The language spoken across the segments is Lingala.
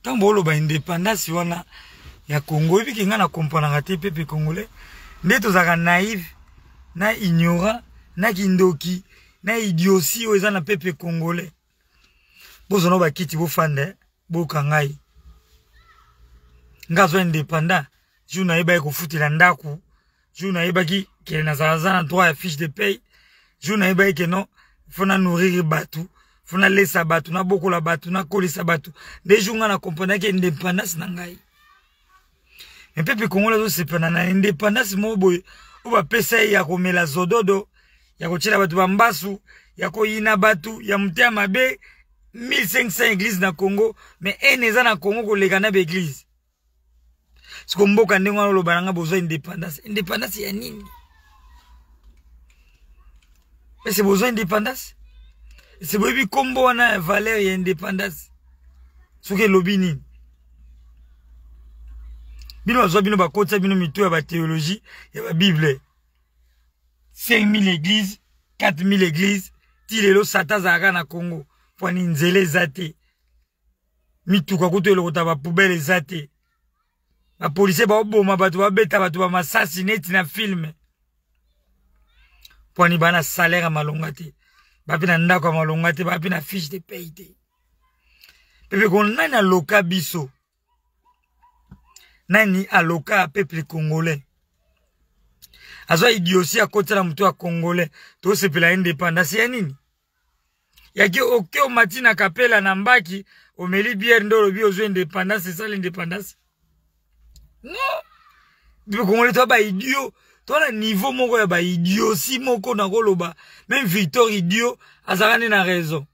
ntango oloba indépendance wana ya congo oyebiki ngai na kompranaka te pepe congolais nde tozalaka naive na ignorant na kindoki na idiosi oyo eza na pepe congolais bozwana bakiti bofanda eh, boyoka ngai nga azwa indépendant jour nayebaki kofutela ndako jour nayebaki ke nazalaza na droit ya fiche de paye jour nayebaki ke non fo na nourrir bato mpo nalesa bato nabokola bato nakolisa bato nde ju nga nakomprendaki indépendance na ngai mpepe kongola ezosepena na indépendance moko boye oyo bapesa ye ya komela zododo ya kotyela bato bambasu ya koyina bato ya moteya mabe 1500 eglize na congo me ene eza na congo koleka na baeglize siko mboka ndenge wana oloba nanga bozwa indépendance indépendance ya nini ese bozwa indépendance qui nkombo on a valeur et indépendance soki elobi nini bino bazwa bino bakotisa bino mito ya théologie ya bible. 5000 églises 4000 églises, tire lelo satan azalaka na congo pwani nzela eza te mituka kutu elokota bapoubele zaté la police ba beta ba bato ba na filme pwani bana salaire malonga bape na ndako ya malonga te bape na fiche de pay te pepeko nani aloka biso nani aloka ya peuple congolais azwa idiosi akotela moto ya congolais tosepela independance ya nini yaki oke omati na kapela na mbaki omeli biere nde olobi ozwa independance esala independance no pepeko congolais to abaidio Toi na niveau moko idiot si moko na koloba même victor idiot azarane na raison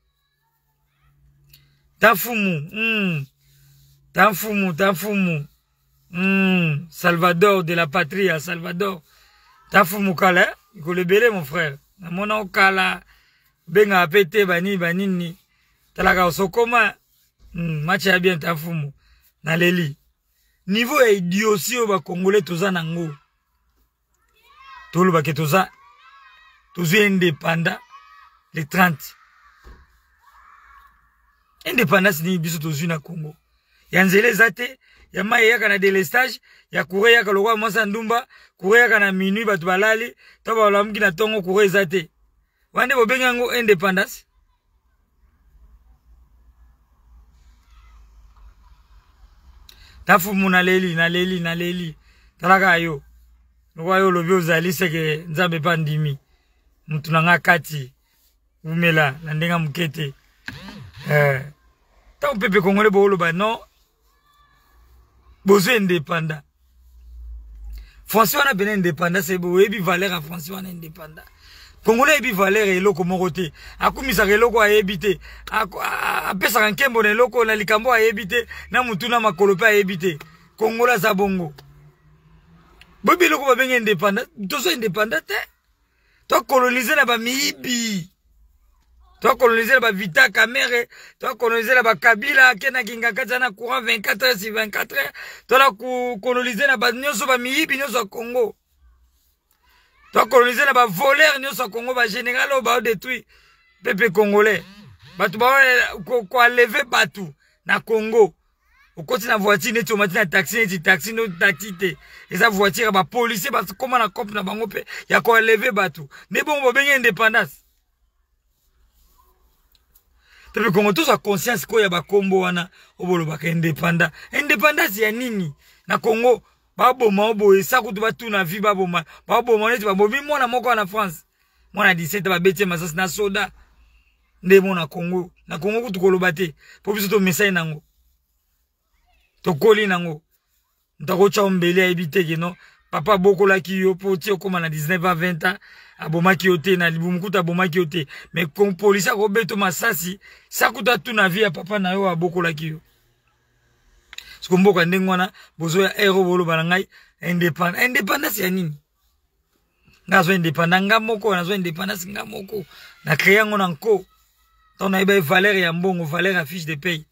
tafumu mm. tafumu tafumu mm. salvador de la patrie à salvador tafumu kala eh? likolo mon frère mona okala benga bani bani banini la talaka osokoma Macha hmm. match ya bien tafumu naleli niveau ya idiosi ba bakongole toza nango tolobake toza tozwi indépendant le 30 indépendance nini biso tozwi na congo ya nzela eza te ya mai eyaka na delestage ya coure eyaka lokwa mwasa ndumba coure eyaka na minui bato balali to balamuki na ntongo coure eza te wana nde bobengi yango indépendance tafumu naleli naleli naleli talaka yo lokola yo olobi ozali seke nzambe mpe andimi motu na nga kati umela na ndenge ya moke te ntango eh, mpepe kongole booloba non bozwi indépendant français wana pene indépendant se boyebi valeur ya français wana indépendant kongole ayebi valeur ya eloko moko te akumisaka eloko ayebi te apesaka nkembo na eloko na likambo ayebi te na motuna makolo mpe ayebi te kongole aza bongo bo biloko babenge indépendant tozo indépendant te tokolonize na bamiyibi tokolonize na bavita camere tokolonize na bakabila ake na kinga kati ya na courant 24 heures sur 24 heures tona kokolonize na nyonso bamiyibi nyonso ya congo tokolonize na bavolere nyonso ya congo bagénéral oyo baodétruit pepe congolais bato bakoaleve bato na congo okoti na voiture neti omati na taxi neti taxi no taxi te eza voiture ya bapolisier bakoma na cope na bango mpe ya koeleve bato nde bongo bobenge indépendance tepe kongo tozwa conscience koyo ya bakombo wana obolobaka indépendance indépendance ya nini na kongo baboma oboye sakutu batuna vi baboma baboma neti babomi mwana moko wana france mwana ya 17 babetie masasi na soda nde mo na kongo na kongo kutu koloba te mpo biso tomesai nango tokoli nango ntakotya ombeli ayebi te keno papa abokolaki yo mpo ti okóma na 19 a 20 ans abomaki yo te na libumu kuta abomaki yo te me kompolisi akobeto masasi sa kuta tuna vi ya papa na yo abokolaki yo soko mboka ya ndenge wana bozoya ere boloba na ngai indépendance indépendance ya nini nga azwa indépendance nga moko nazwa indépendance nga moko na créé yango na nko ntango nayebi valeur ya mbongo valeur ya fiche de paye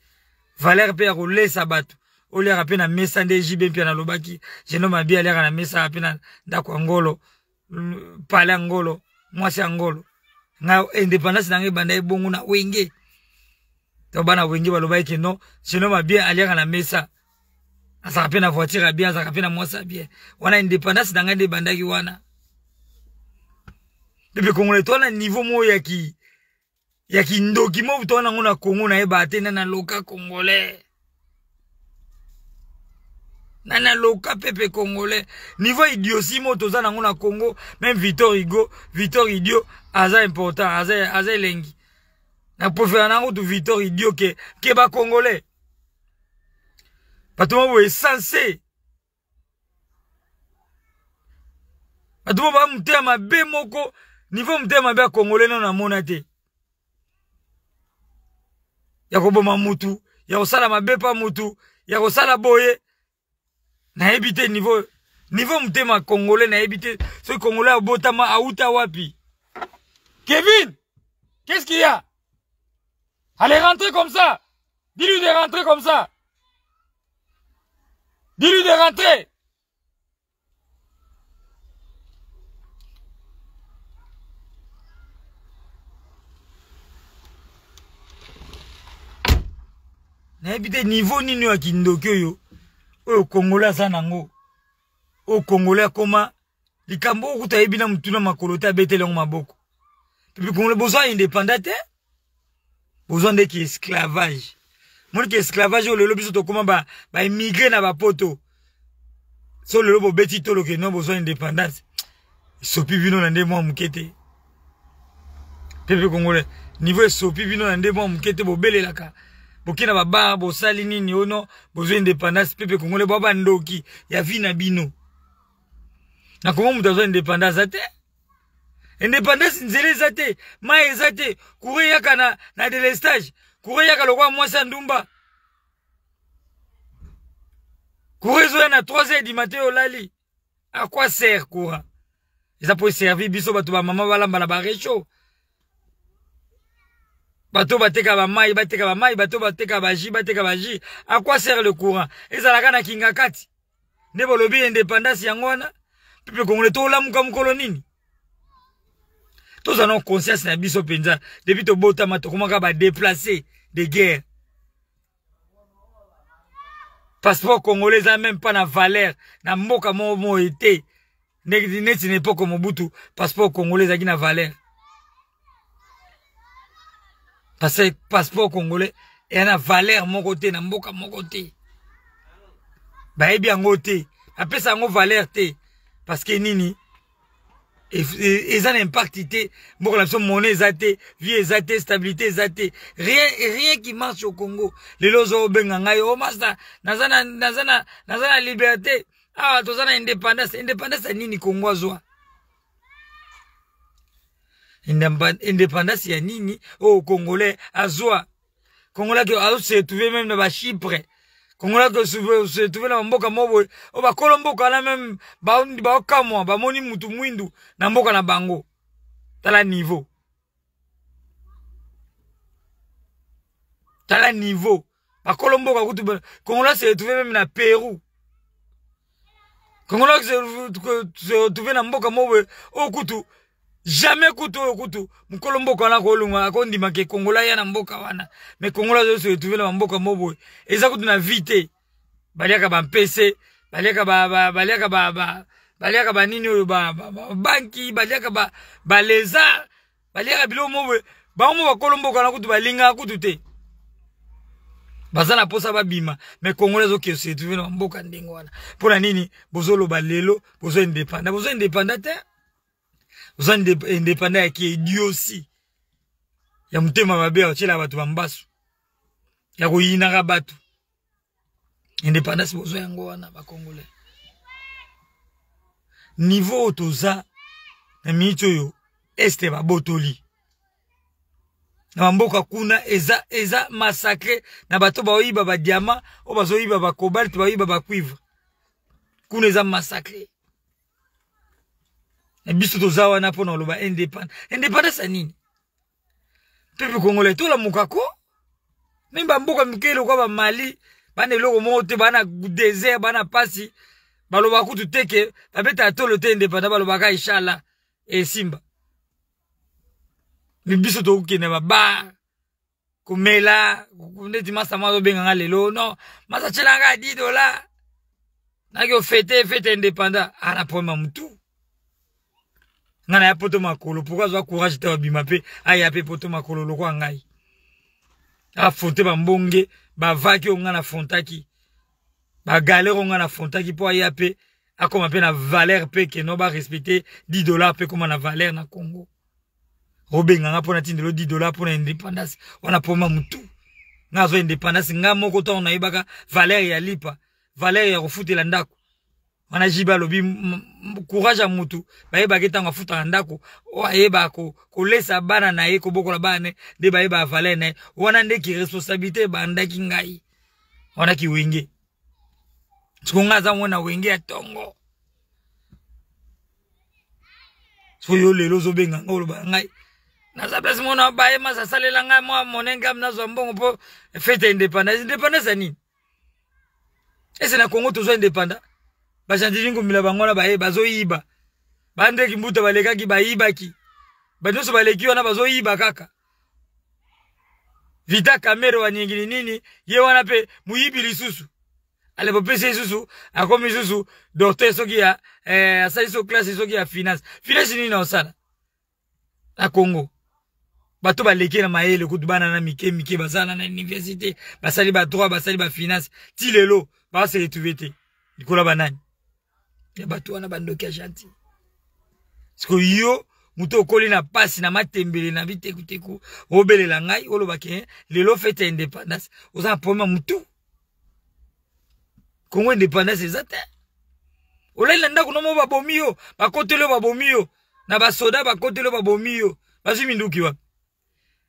valeur mpe ya kolesa bato ole akapena na mesa nde jibe mpia nalobaki jeno mabi aliaka na mesa apena ndako ya pale ya mwasi ya nga independance nanga ebanda ebongo na wenge to bana wenge balobaki ke jeno mabi aliaka na mesa azaka mpe na voiture ya bien azaka na mwasi ya wana independance na ngai nde wana pepe kongo na twana niveau moko ya ki ya kindoki mo twana yango kongo nayeba te nde naloka congolais nana loka pepe congolais niveau idiot toza na na congo même victor hugo victor idiot aza important aza, aza Na napréféra na to victor Idiot. ke, ke congolais. bato mo est sensé bato mo baa ma be moko niveau motema ma ya congolais non namona te ya ma mutu ya ma pa mutu ya sala boye N'a habité niveau niveau m'dema congolais n'a habité ce congolais botama à wapi kevin qu'est-ce qu'il y a allez rentrer comme ça dis-lui de rentrer comme ça dis-lui de rentrer N'a de niveau ni ya oyo kongola aza nango oyo kongola akoma likambo oyo kuta ayebi na mutuna makolo te abeteli yango besoin pepi kongola bozwa indépenda te bozwa qui? esclavage moniki esclavage oyo lelo biso ba baémigre na bapoto so tolo ke tolokeno besoin indépendance esopi bino na nde mwa moke mukete. pepe kongola niveau esopi bino na nde mukete, bo te boke na babar bosali nini ono bozwa indépendance mpe mpe kongole bwa bandoki ya vi na bino na kongo moto azwa indépendance aza te indépendance nzela eza te mai eza te courant eyaka na, na delestage courant eyaka lokola mwasi ya ndumba courant ezoya na 3 heures du matin olali akwa ser courant eza po eservi biso bato bamama balamba na barecho bato bateka bamai bateka bamai bato bateka baji bateka ji. à quoi sert le courant ezalaka na kinga kati nde balobi indépendance yango wana mpe kongole tolamuka mokolo nini toza ont conscience na biso mpenza depuis tobotama ba déplacé de guerre passeport congolais n'a même pas na valeur na mboka moko moye te neti comme mobutu passeport congolais a na valeur parce que passeport congolais a valeur côté te na mboka moko bah, eh bien côté. yango te ça mon valeur valerté parce que nini ont un impact bon la na biso mone vie eza stabilité eza rien, rien qui marche au congo les ozo obenga ngai master, nazana, nazana, na liberté tout ça na indépendance indépendance nini congo indépendance ya nini au oh, congolais azwa congolais se azosetrouve même na chypre congolais se osetrouve na mboka mobo oh, o bakolo mboka ba meme baundi ba moni mutu mwindu na mboka na bango tala niveau tala niveau kolombo mboka kutu congolais asetrouve même na pérou congolais se retrouve na mboka mobo o oh, kutu jamai kutu oyo kutu mokolo mboka wana kolongwa akondimaka ekongola ya na mboka wana me kongola zoso etuvela bamboka moboye eza kutu na vi te baliaka bampese baliaka baliaka baliaka banini oyo babanki baliaka balezar baliaka biloko moboye bango mo bakolo mboka wana kutu balingaka kutu te baza na mposa babima me kongola ezokioso etuvela bamboka ndenge wana mpona nini bozoloba lelo bozo indepanda bozo indepanda te oza indépendant yaki edi osi ya motema mabe otiela bato bambasu ya koyinaka bato indépendance bozwa yango wana bakongole niveau toza na est-ce este babotoli na mboka kuna eza eza massacre na bato baoyiba ba oyo ba bacobalt ba bacuivre kuna eza masakre Eh, biso toza wana mpona oloba indépendance indépendance ya nini mpe bikongolo etolamukako me bamboka mike lokwa bamali bana eloko moko te bana désert bana mpasi balobaka kutu teke babetaka tolo te indépendant balobaka inshallah esimba eh, me biso tokokende babar komela neti masa mwa azobenganga lelo non masa tyelanga ya 10 dola naki ofete fete indépendant ana ah, problème ya motu Nana na ya poto makolo pourquoi zwa courage te babima mpe aya mpe poto makolo ba ngai ba vaki bavaki oyo fontaki. nafontaki bagalere oyo nga nafontaki mpo aya A akoma pe na valeur no ba respecte 10 dollars pe koma na valeur na congo robenganga mpo natindelo 10 dollars mpo na indépendance wana mpoma moutou. nga zwa indépendance nga moko ntango nayebaka valeur ya lipa valeur ya kofutela ndako wana jibe alobi courage ya mutu bayebaki ntango afutaka ndako ayeba kolesa bana na ye kobokola bana ne nde bayeba avale na ye wana ndeki responsabilité ebandaki ngai wanaki wenge siko ngai aza mwana wenge ya ntongo so yo lelo ozobenga ngai olobaka ngai naza place mona baye masa asalela ngai mwa monengam nazwa mbongo mpo fete ya indépendance indépendance ya nini ese na congo tozwa indépendance bashanjishe ngomila bangwana baye bazoyiba bandeki mbuta balekaki bayibaki bato nyonso baleki wana bazoyiba kaka vita kamere waningini nini ye wana mpe moyibi lisusu alipopesa lisusu akomi lisusu docteur soki ya eh, asali so classe soki ya finance finance nini naosala na congo bato baleki na mayele kutu na mike mike basala na université basali badroit basali bafinance ti lelo bawaseretrouve te likolo banani ya bato wana bandoki ya gentil parceke yo moto okoli na pasi na matembele na bitekuteku obelela ngai olobake lelo fete ya indépendance oza na probleme ya motu kongo indépendance eza te olali na ndako nomo babomi yo bakoteli yo babomi yo na basoda bakoteli yo babomi yo bazwi minduki wapi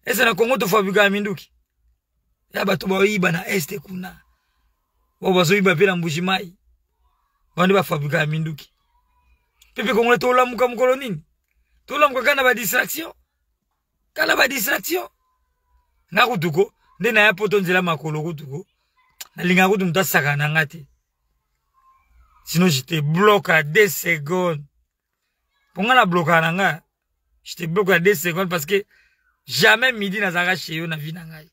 ese na kongo tofabikaka minduki ya bato baoyiba na este kuna bao bazoyiba mpe na mbujimai vandu vafabika ya minduki pepe kongole tolamuka mukolo nini tolamuka kana badistraction kana badistraction nga kutuko nde ya poto nzela makolo kutuko nalingaka kutu motu asakana na nga sino jete bloke ya deux secondes Ponga la nablokaka na nga jete bloke ya deux secondes parce que jamais midi na chez yo na vie na ngai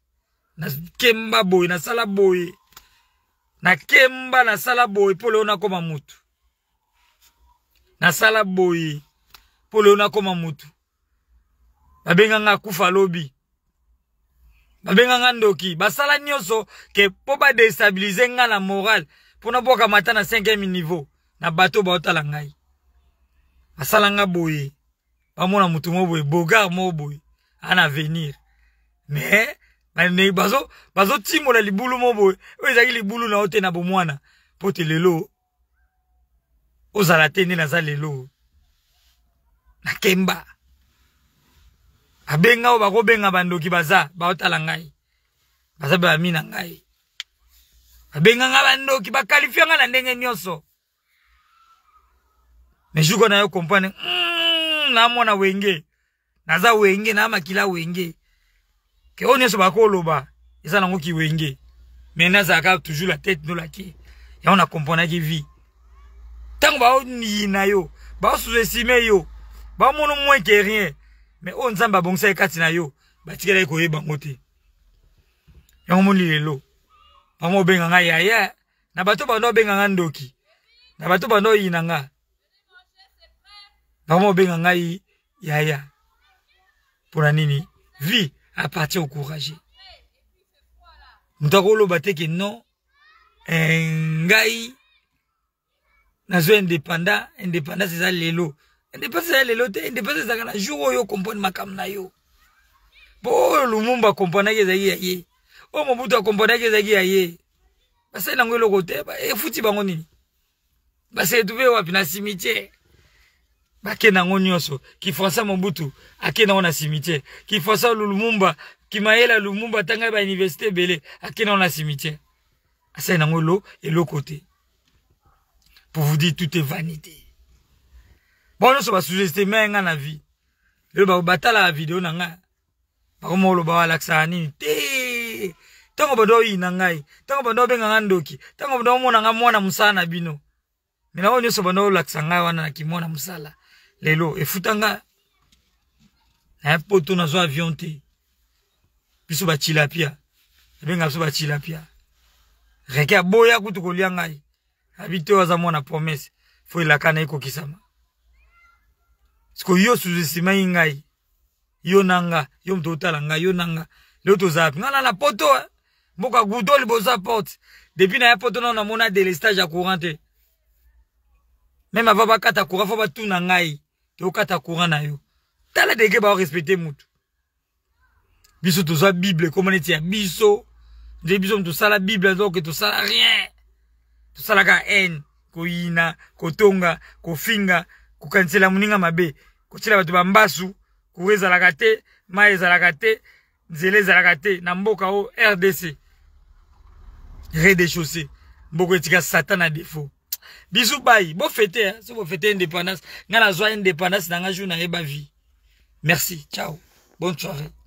nakemba na sala boye nakemba nasala boye mpo leo nakoma mutu nasala boye mpo leo nakoma mutu babenganga kufa lobi babenganga ndoki basala nyonso ke mpo badestabilize nga na morale mpona bwaka mata na 5eme niveau na bato baotala ngai basala nga boye bamona motu mo boye bogar mo boye ana venir mais bandeki bazotimola libulu mo boye oyo ezalaki libulu na yo te na bomwana mpo te lelo ozala te nde naza lelo nakemba abenga oyo bakobenga bandoki baza baotala ngai baza bami na ngai babenganga bandoki bakalifia nga na ndenge nyonso me juko hmm, na yo komprendre mm, namona wenge naza wenge na makila wenge ke oyo nyonso bakoloba qui nango Mais on toujours la tête a yango nakomponaki vie ntango baoniyina yo baosusesime yo bamona moins que rien me oyo nzambe abongisaki et yo batikelaki koyeba ngo lelo yaya na bah ndoki na nga y nini vie appartient au courage. Mtakoloba te ke non, eh, ngai, nazo indépendant, indépendant c'est ça lelo. Indépendant c'est ça lelo indépendant c'est ça kana jour makam na yo. Bo Lumumba comprendre ke zaki yaye. O Mobutu comprendre ke zaki yaye. Eh, na cimetière bake ngonyoso, nyonso kifransa mobutu ake nango na cimetière kifransa lulumumba, kimayela lulumumba, à ya bauniversité ebele ake nango na cimetière e pour vous dire tout est vanité bon nyonso basugesteme ya nga la vie lelo batalaka video na te bando nga ndoki nga mwana bino la wana na lelo efuta nga na ye poto nazwa avion te biso bacilapia ebenga biso bacilapia reke aboya kutu kolia ngai abi te oyo aza mwana promese fo elaka na ekokisama siko yo suzesimai ngai yo na nga yo moto otala ngai yo na nga leo tozala mpe ngai na na poto eh. mboka gudo liboso ya porte depuis na ya poto nao namona delestage ya courant te meme ava bakata courant fo batuna ngai tokata courant na yo tala ba respecte mutu. biso toza bible ekomana ete biso de biso la bible to sala rien haine Koina, kotonga kofinga Kukanzela muninga mabe bambasu la na mboka rdc rez de chaussée satan défaut bye. Bon bofete hein? si bofete indépendance la joie indépendance n'a jour nayeba vie merci ciao bonne soirée